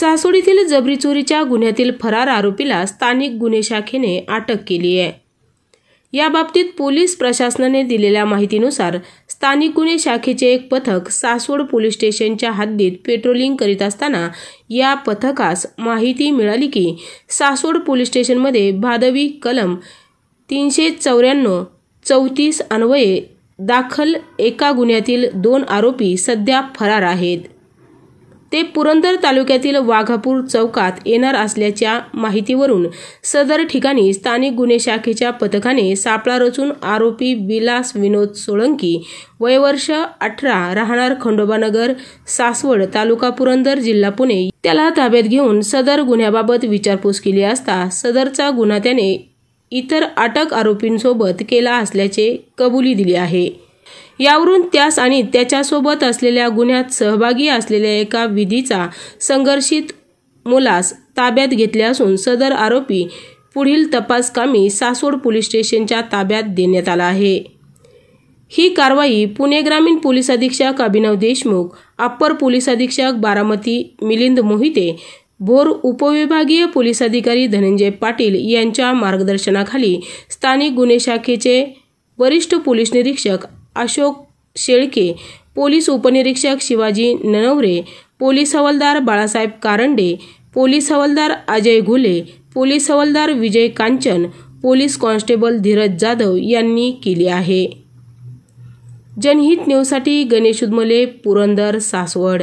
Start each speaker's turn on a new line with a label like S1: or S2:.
S1: सासोडीतील जबरी चोरीच्या गुन्ह्यातील फरार आरोपीला स्थानिक गुन्हे शाखेने अटक केली आहे याबाबतीत पोलीस प्रशासनाने दिलेल्या माहितीनुसार स्थानिक गुन्हे शाखेचे एक पथक सासवड पोलीस स्टेशनच्या हद्दीत पेट्रोलिंग करीत असताना या पथकास माहिती मिळाली की सासवड पोलीस स्टेशनमध्ये भादवी कलम तीनशे चौऱ्याण्णव चौतीस अन्वये दाखल एका गुन्ह्यातील दोन आरोपी सध्या फरार आहेत ते पुरंदर तालुक्यातील वाघापूर चौकात येणार असल्याच्या माहितीवरून सदर ठिकाणी स्थानिक गुन्हे शाखेच्या पथकाने सापळा रचून आरोपी विलास विनोद सोळंकी वयवर्ष अठरा राहणार खंडोबानगर सासवड तालुका पुरंदर जिल्हा पुणे त्याला ताब्यात घेऊन सदर गुन्ह्याबाबत विचारपूस केली असता सदरचा गुन्हा त्याने इतर अटक आरोपींसोबत केला असल्याचे कबुली दिली आहे यावरून त्यास आणि त्याच्यासोबत असलेल्या गुन्ह्यात सहभागी असलेल्या एका विधीचा संघर्षित मुलास ताब्यात घेतले असून सदर आरोपी पुढील तपासकामी सासोड पोलीस स्टेशनच्या ताब्यात देण्यात आला आहे ही कारवाई पुणे ग्रामीण पोलीस अधीक्षक अभिनव देशमुख अप्पर पोलीस अधीक्षक बारामती मिलिंद मोहिते भोर उपविभागीय पोलीस अधिकारी धनंजय पाटील यांच्या मार्गदर्शनाखाली स्थानिक गुन्हे शाखेचे वरिष्ठ पोलीस निरीक्षक अशोक शेळके पोलीस उपनिरीक्षक शिवाजी ननवरे पोलीस हवालदार बाळासाहेब कारंडे पोलीस हवालदार अजय घुले पोलीस हवालदार विजय कांचन पोलीस कॉन्स्टेबल धीरज जाधव यांनी केली आहे जनहित न्यूजसाठी गणेश उदमले पुरंदर सासवड